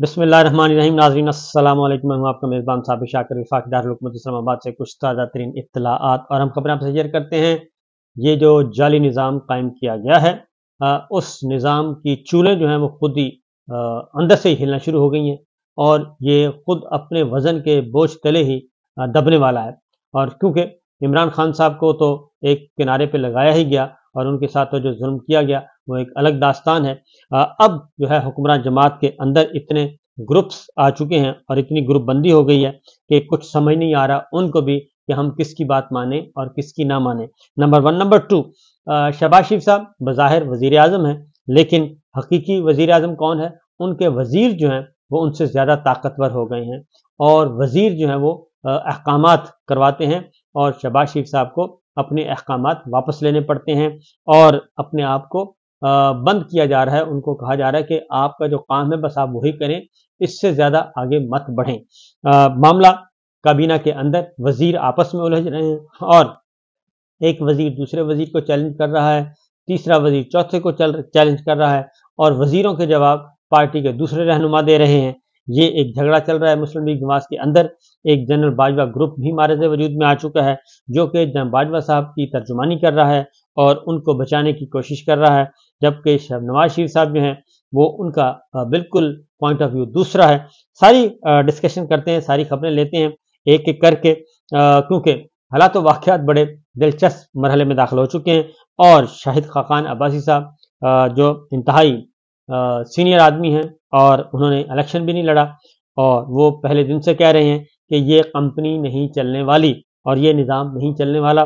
बसमीम नाजरीन अल्लाम आपका मेज़बान साबिर शाकर विफाक दारकमत इस्लामाबाद से कुछ ताज़ा तरीन इतलात और हम खबरें आपसे शेयर करते हैं ये जो जाली निज़ाम कायम किया गया है आ, उस निज़ाम की चूलें जो हैं वो खुद ही अंदर से ही हिलना शुरू हो गई हैं और ये खुद अपने वज़न के बोझ तले ही दबने वाला है और क्योंकि इमरान खान साहब को तो एक किनारे पर लगाया ही गया और उनके साथ तो जो जुल्म किया गया वो एक अलग दास्तान है अब जो है हुक्मरान जमात के अंदर इतने ग्रुप्स आ चुके हैं और इतनी ग्रुप बंदी हो गई है कि कुछ समझ नहीं आ रहा उनको भी कि हम किसकी बात माने और किसकी ना माने number one number two Shahbaz Sharif साहब बज़ाहिर वजीर अजम है लेकिन हकीकी वजीर अजम कौन है उनके वजीर जो हैं वो उनसे ज़्यादा ताकतवर हो गए हैं और वजीर जो है वो अहकाम करवाते हैं और शहबाज शरीफ साहब को अपने अहकाम वापस लेने पड़ते हैं और अपने आप को बंद किया जा रहा है उनको कहा जा रहा है कि आपका जो काम है बस आप वही करें इससे ज्यादा आगे मत बढ़ें आ, मामला काबीना के अंदर वजीर आपस में उलझ रहे हैं और एक वजीर दूसरे वजीर को चैलेंज कर रहा है तीसरा वजीर चौथे को चैलेंज कर रहा है और वजीरों के जवाब पार्टी के दूसरे रहनुमा दे रहे हैं ये एक झगड़ा चल रहा है मुस्लिम लीग नवाज के अंदर एक जनरल बाजवा ग्रुप भी मारे से वजूद में आ चुका है जो कि जनरल बाजवा साहब की तर्जुमानी कर रहा है और उनको बचाने की कोशिश कर रहा है जबकि नवाज शरीफ साहब जो हैं वो उनका बिल्कुल पॉइंट ऑफ व्यू दूसरा है सारी डिस्कशन करते हैं सारी खबरें लेते हैं एक एक करके क्योंकि हालात वाक़ात बड़े दिलचस्प मरहले में दाखिल हो चुके हैं और शाहिद खाकान अब्बासी साहब जो इंतहाई सीनियर आदमी हैं और उन्होंने इलेक्शन भी नहीं लड़ा और वो पहले दिन से कह रहे हैं कि ये कंपनी नहीं चलने वाली और ये निज़ाम नहीं चलने वाला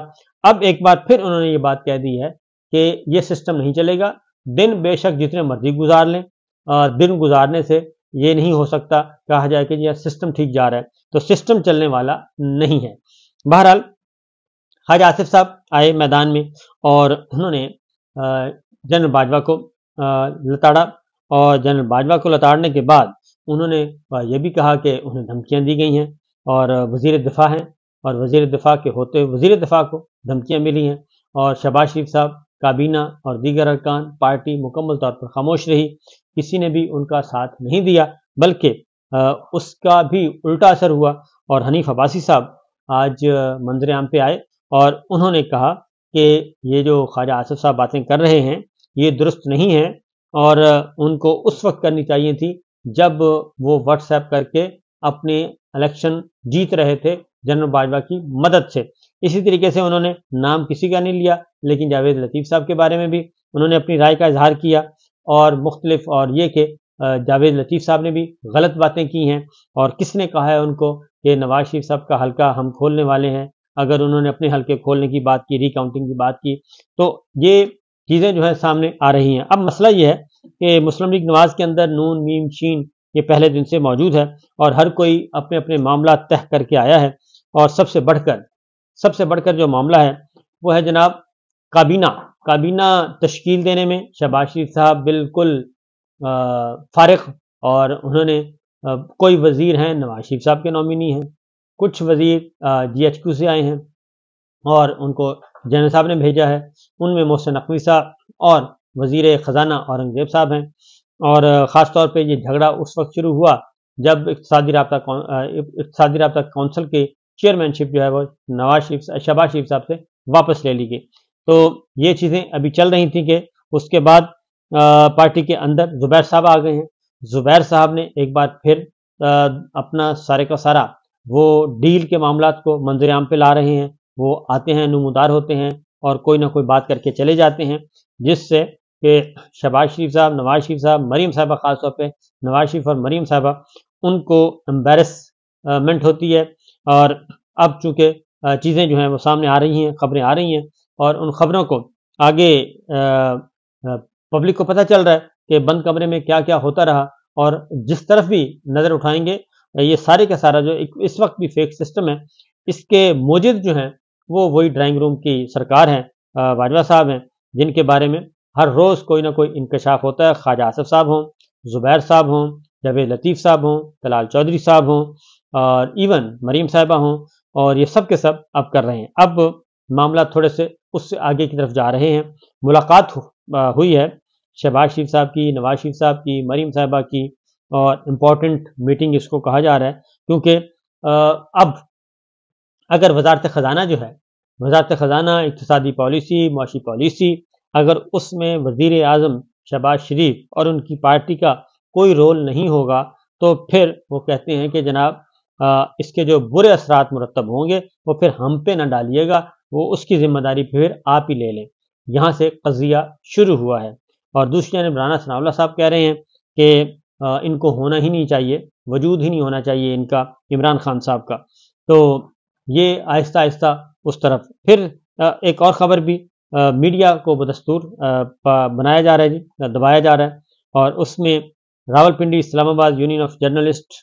अब एक बार फिर उन्होंने ये बात कह दी है कि ये सिस्टम नहीं चलेगा दिन बेशक जितने मर्जी गुजार लें और दिन गुजारने से ये नहीं हो सकता कहा जाए कि यह सिस्टम ठीक जा रहा है तो सिस्टम चलने वाला नहीं है बहरहाल हज आसिफ साहब आए मैदान में और उन्होंने जनरल बाजवा को लताड़ा और जनरल बाजवा को लताड़ने के बाद उन्होंने ये भी कहा कि उन्हें धमकियां दी गई हैं और वजीर दिफा हैं और वजीर दिफा के होते हुए वजीर दिफा को धमकियां मिली हैं और शबाज शरीफ साहब काबीना और दीगर अरकान पार्टी मुकम्मल तौर पर खामोश रही किसी ने भी उनका साथ नहीं दिया बल्कि उसका भी उल्टा असर हुआ और हनीफ अब्बासी साहब आज मंजर आम पे आए और उन्होंने कहा कि ये जो ख्वाजा आसफ साहब बातें कर रहे हैं ये दुरुस्त नहीं है और उनको उस वक्त करनी चाहिए थी जब वो व्हाट्सएप करके अपने इलेक्शन जीत रहे थे जनरल बाजवा की मदद से इसी तरीके से उन्होंने नाम किसी का नहीं लिया लेकिन जावेद लतीफ़ साहब के बारे में भी उन्होंने अपनी राय का इजहार किया और मुख्तलिफ और ये कि जावेद लतीफ़ साहब ने भी गलत बातें की हैं और किसने कहा है उनको कि नवाज शरीफ साहब का हल्का हम खोलने वाले हैं अगर उन्होंने अपने हल्के खोलने की बात की रिकाउंटिंग की बात की तो ये चीज़ें जो है सामने आ रही हैं अब मसला ये है कि मुस्लिम लीग नवाज के अंदर नून मीम शीन ये पहले दिन से मौजूद है और हर कोई अपने अपने मामला तय करके आया है और सबसे बढ़कर सबसे बढ़कर जो मामला है वो है जनाब काबीना काबीना तश्कील देने में शहबाज शरीफ साहब बिल्कुल फारग और उन्होंने आ, कोई वजीर हैं नवाज शरीफ साहब के नॉमिनी हैं कुछ वजीर जी एच क्यू से आए हैं और उनको जनरल साहब ने भेजा है उनमें मोहसिन नकवी साहब और वजीर ख़जाना औरंगजेब साहब हैं और ख़ास तौर पे ये झगड़ा उस वक्त शुरू हुआ जब इकतदी रबा इकतदी रबा कौंसिल के चेयरमैनशिप जो है वो नवाज शरीफ शहबाज शरीफ साहब से वापस ले ली गई तो ये चीज़ें अभी चल रही थी कि उसके बाद पार्टी के अंदर जुबैर साहब आ गए हैं जुबैर साहब ने एक बार फिर अपना सारे का सारा वो डील के मामला को मंजर आम पे ला रहे हैं वो आते हैं नमदार होते हैं और कोई ना कोई बात करके चले जाते हैं जिससे कि शबाज शरीफ साहब नवाज शरीफ साहब मरीम साहबा ख़ास तौर पर नवाज शरीफ और मरीम साहबा उनको एम्बेरसमेंट होती है और अब चूँकि चीज़ें जो हैं वो सामने आ रही हैं खबरें आ रही हैं और उन खबरों को आगे पब्लिक को पता चल रहा है कि बंद कमरे में क्या क्या होता रहा और जिस तरफ भी नज़र उठाएंगे ये सारे का सारा जो एक इस वक्त भी फेक सिस्टम है इसके मौजूद जो हैं वो वही ड्राइंग रूम की सरकार हैं बाजवा साहब हैं जिनके बारे में हर रोज़ कोई ना कोई इंकशाफ होता है ख्वाजा आसफ साहब हों ज़ुबैर साहब हों जवेद लतीफ़ साहब हों तलाल चौधरी साहब हों और इवन मरीम साहिबा हों और ये सब के सब अब कर रहे हैं अब मामला थोड़े से उससे आगे की तरफ जा रहे हैं मुलाकात हुई है शहबाज शरीफ साहब की नवाज शरीफ साहब की मरीम साहिबा की और इम्पॉर्टेंट मीटिंग इसको कहा जा रहा है क्योंकि अब अगर वजारत ख़जाना जो है वजारत ख़जाना इकतदी पॉलिसी माशी पॉलिसी अगर उसमें वजीर अजम शहबाज शरीफ और उनकी पार्टी का कोई रोल नहीं होगा तो फिर वो कहते हैं कि जनाब आ, इसके जो बुरे असरात मुरतब होंगे वो फिर हम पे ना डालिएगा वो उसकी जिम्मेदारी फिर आप ही ले लें यहाँ से कजिया शुरू हुआ है और दूसरी जानब राना सनावला साहब कह रहे हैं कि इनको होना ही नहीं चाहिए वजूद ही नहीं होना चाहिए इनका इमरान खान साहब का तो ये आहिस्ता आहिस्ता उस तरफ फिर एक और ख़बर भी मीडिया को बदस्तूर बनाया जा रहा है जी दबाया जा रहा है और उसमें Rawalpindi Islamabad union of journalist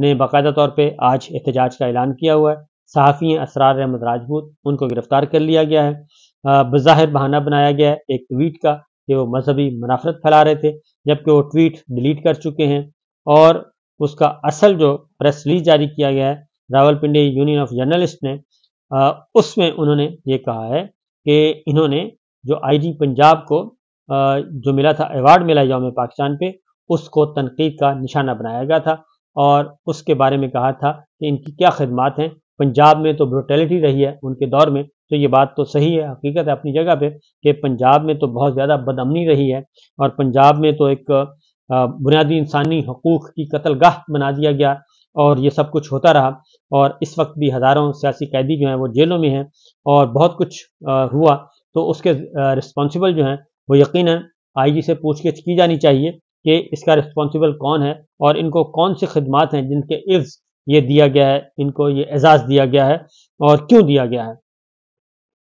ने बाकायदा तौर पे आज एहतजाज का ऐलान किया हुआ है सहाफ़ी असरार अहमद राजपूत उनको गिरफ्तार कर लिया गया है बज़ाहिर बहाना बनाया गया है एक ट्वीट का कि वो मजहबी मुनाफरत फैला रहे थे जबकि वो ट्वीट डिलीट कर चुके हैं और उसका असल जो प्रेस रिलीज जारी किया गया है रावलपिंडी यूनियन ऑफ जर्नलिस्ट ने उसमें उन्होंने ये कहा है कि इन्होंने जो आईजी पंजाब को जो मिला था अवार्ड मिला योम पाकिस्तान पे उसको तनकीद का निशाना बनाया गया था और उसके बारे में कहा था कि इनकी क्या खदमात हैं पंजाब में तो ब्रोटेलिटी रही है उनके दौर में तो ये बात तो सही है हकीकत है अपनी जगह पे कि पंजाब में तो बहुत ज़्यादा बदमनी रही है और पंजाब में तो एक बुनियादी इंसानी हकूक़ की कतलगाह बना दिया गया और ये सब कुछ होता रहा और इस वक्त भी हज़ारों सियासी कैदी जो हैं वो जेलों में हैं और बहुत कुछ हुआ तो उसके रिस्पॉन्सिबल जो हैं वो यकीन आईजी से पूछगिछ की जानी चाहिए कि इसका रिस्पॉन्सिबल कौन है और इनको कौन सी खदमात हैं जिनके इर्ज ये दिया गया है इनको ये एजाज़ दिया गया है और क्यों दिया गया है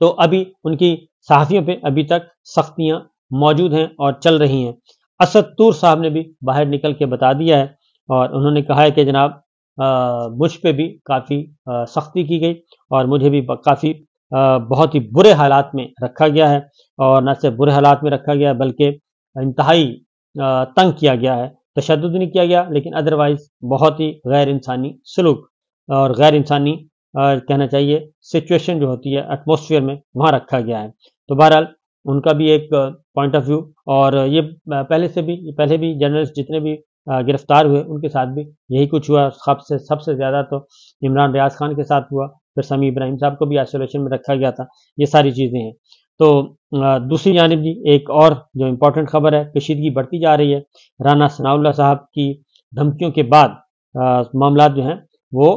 तो अभी उनकी सहाफ़ियों पे अभी तक सख्तियां मौजूद हैं और चल रही हैं असद तूर साहब ने भी बाहर निकल के बता दिया है और उन्होंने कहा है कि जनाब मुझ पे भी काफ़ी सख्ती की गई और मुझे भी काफ़ी बहुत ही बुरे हालात में रखा गया है और न सिर्फ बुरे हालात में रखा गया है बल्कि इंतहाई तंग किया गया है तशद नहीं किया गया लेकिन अदरवाइज़ बहुत ही गैर इंसानी सलूक और गैर इंसानी कहना चाहिए सिचुएशन जो होती है एटमोसफियर में वहाँ रखा गया है तो बहरहाल उनका भी एक पॉइंट ऑफ व्यू और ये पहले से भी पहले भी जर्नलिस्ट जितने भी गिरफ्तार हुए उनके साथ भी यही कुछ हुआ सबसे सबसे ज़्यादा तो इमरान रियाज खान के साथ हुआ फिर समी इब्राहिम साहब को भी आइसोलेशन में रखा गया था ये सारी चीज़ें हैं तो दूसरी जानब जी एक और जो इम्पोर्टेंट खबर है कशीदगी बढ़ती जा रही है राना सनाउल्ला साहब की धमकियों के बाद मामला जो हैं वो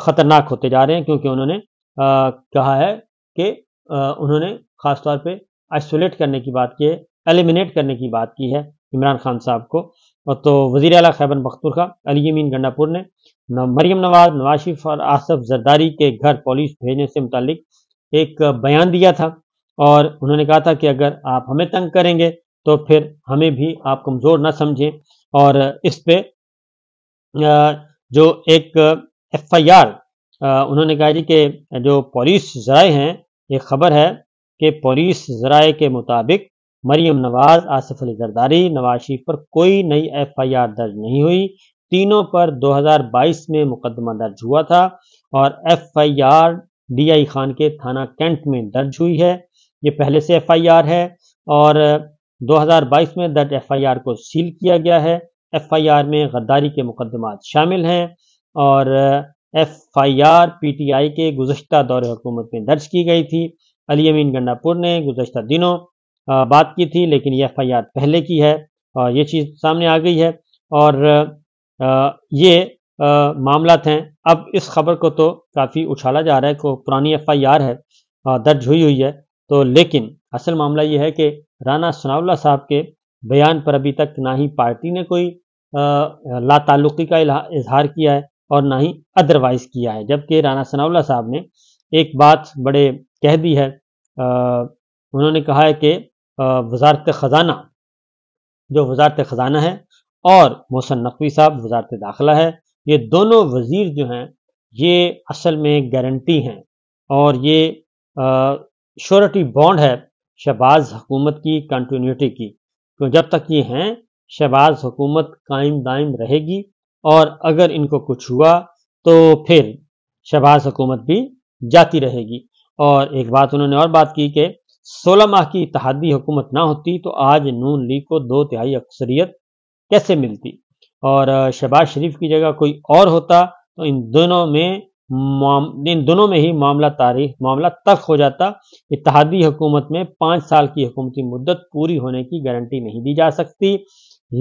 ख़तरनाक होते जा रहे हैं क्योंकि उन्होंने कहा है कि उन्होंने ख़ासतौर पर आइसोलेट करने की बात की है एलिमिनेट करने की बात की है इमरान खान साहब को तो वजीर अला खैबर अली अलीमीन गंडापुर ने मरियम नवाज नवाशिफ और आसफ जरदारी के घर पुलिस भेजने से मुतलिक एक बयान दिया था और उन्होंने कहा था कि अगर आप हमें तंग करेंगे तो फिर हमें भी आप कमज़ोर ना समझें और इस पे जो एक एफ आई आर उन्होंने कहा जी कि जो पुलिस ज़राए हैं ये खबर है कि पुलिस ज़राए के मुताबिक मरियम नवाज आसिफ अली जरदारी नवाज शरीफ पर कोई नई एफआईआर दर्ज नहीं हुई तीनों पर 2022 में मुकदमा दर्ज हुआ था और एफआईआर डीआई खान के थाना कैंट में दर्ज हुई है ये पहले से एफआईआर है और 2022 में दर्ज एफआईआर को सील किया गया है एफआईआर में गद्दारी के मुकदमा शामिल हैं और F I R P T I के गुजशत दौर हुकूमत में दर्ज की गई थी अली अमीन गंडापुर ने गुजशत दिनों बात की थी लेकिन ये एफ पहले की है और ये चीज़ सामने आ गई है और ये मामला हैं अब इस खबर को तो काफ़ी उछाला जा रहा है को पुरानी एफ है दर्ज हुई हुई है तो लेकिन असल मामला ये है कि राना सनावला साहब के बयान पर अभी तक ना ही पार्टी ने कोई लाताल्लुकी का इजहार किया है और ना ही अदरवाइज किया है जबकि राना सनावला साहब ने एक बात बड़े कह दी है आ, उन्होंने कहा है कि वजारत ख़जाना जो वजारत ख़जाना है और मोहसन नकवी साहब वजारत दाखिला है ये दोनों वज़ीर जो हैं ये असल में गारंटी हैं और ये श्योरिटी बॉन्ड है शहबाज हुकूमत की कंटिन्यूटी की तो जब तक ये हैं शहबाज हुकूमत कायम दायम रहेगी और अगर इनको कुछ हुआ तो फिर शहबाज हुकूमत भी जाती रहेगी और एक बात उन्होंने और बात की कि सोलह माह की इतिहादी हुकूमत ना होती तो आज नून लीग को दो तिहाई अक्सरियत कैसे मिलती और शहबाज शरीफ की जगह कोई और होता तो इन दोनों में इन दोनों में ही मामला तारीख मामला तक हो जाता इतिहादी हुकूमत में पांच साल की हुकूमती मुद्दत पूरी होने की गारंटी नहीं दी जा सकती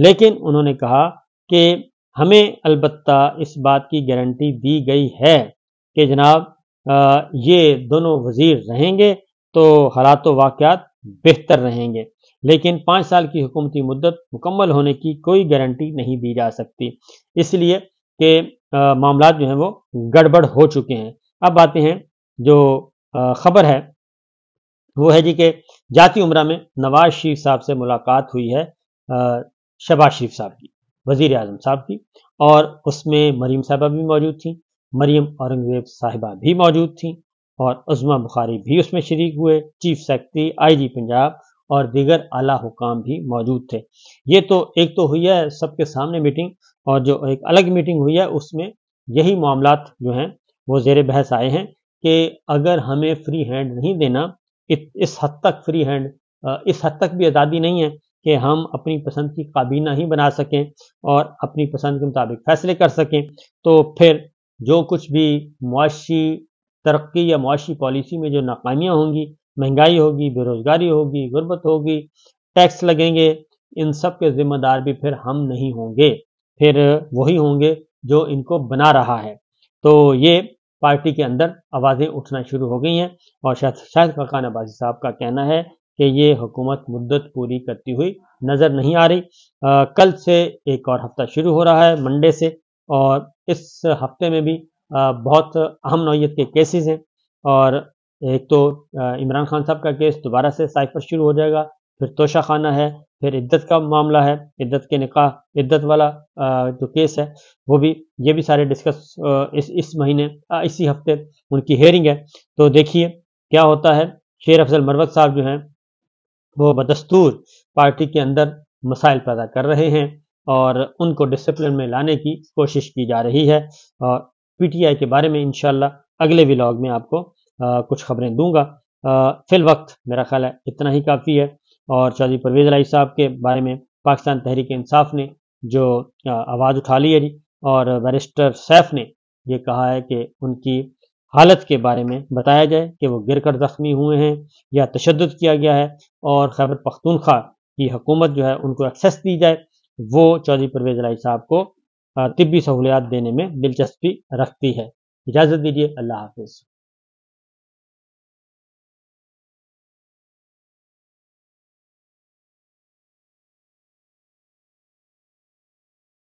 लेकिन उन्होंने कहा कि हमें अलबत्ता इस बात की गारंटी दी गई है कि जनाब ये दोनों वजीर रहेंगे तो हालात वाकत बेहतर रहेंगे लेकिन पाँच साल की हुकूमती मुद्दत मुकम्मल होने की कोई गारंटी नहीं दी जा सकती इसलिए कि मामला जो हैं वो गड़बड़ हो चुके हैं अब आते हैं जो ख़बर है वो है जी के जाति उम्र में नवाज शरीफ साहब से मुलाकात हुई है शबाज शरीफ साहब की वजीर आजम साहब की और उसमें मरीम साहबा भी मौजूद थी मरीम औरंगज़ेब साहिबा भी मौजूद थी और उजमा बुखारी भी उसमें शरीक हुए चीफ सेक्रेटरी आईजी पंजाब और दीगर आला हुकाम भी मौजूद थे ये तो एक तो हुई है सबके सामने मीटिंग और जो एक अलग मीटिंग हुई है उसमें यही मामला जो हैं वो जेर बहस आए हैं कि अगर हमें फ्री हैंड नहीं देना इस हद तक फ्री हैंड इस हद तक भी आज़ादी नहीं है कि हम अपनी पसंद की काबीना ही बना सकें और अपनी पसंद के मुताबिक फैसले कर सकें तो फिर जो कुछ भी मुआशी तरक्की या मुआशी पॉलिसी में जो नाकामियाँ होंगी महंगाई होगी बेरोज़गारी होगी गुर्बत होगी टैक्स लगेंगे इन सब के जिम्मेदार भी फिर हम नहीं होंगे फिर वही होंगे जो इनको बना रहा है तो ये पार्टी के अंदर आवाज़ें उठना शुरू हो गई हैं और शायद शायद खकान अबाजी साहब का कहना है कि ये हुकूमत मुद्दत पूरी करती हुई नज़र नहीं आ रही आ, कल से एक और हफ्ता शुरू हो रहा है मंडे से और इस हफ्ते में भी बहुत अहम नौीयत के केसेस हैं और एक तो इमरान खान साहब का केस दोबारा से साइफर शुरू हो जाएगा फिर तोशा खाना है फिर इद्दत का मामला है इद्दत के निका इद्दत वाला जो केस है वो भी ये भी सारे डिस्कस इस इस महीने इसी हफ्ते उनकी हेयरिंग है तो देखिए क्या होता है शेर अफजल मरवत साहब जो हैं वो बदस्तूर पार्टी के अंदर मसाइल पैदा कर रहे हैं और उनको डिसिप्लिन में लाने की कोशिश की जा रही है और पीटीआई के बारे में इनशाला अगले व्लॉग में आपको आ, कुछ खबरें दूंगा फिल वक्त मेरा ख्याल है इतना ही काफ़ी है और चौधरी परवेज राई साहब के बारे में पाकिस्तान तहरीक इंसाफ ने जो आवाज़ उठा ली है और बैरिस्टर सैफ ने यह कहा है कि उनकी हालत के बारे में बताया जाए कि वो गिर कर ज़ख्मी हुए हैं या तशद किया गया है और खैबर पख्तूनख्वा की हुकूमत जो है उनको एक्सेस दी जाए वो चौधरी परवेज राई साहब को तिबी सहूलियात देने में दिलचस्पी रखती है इजाज़त दीजिए अल्लाह हाफिज़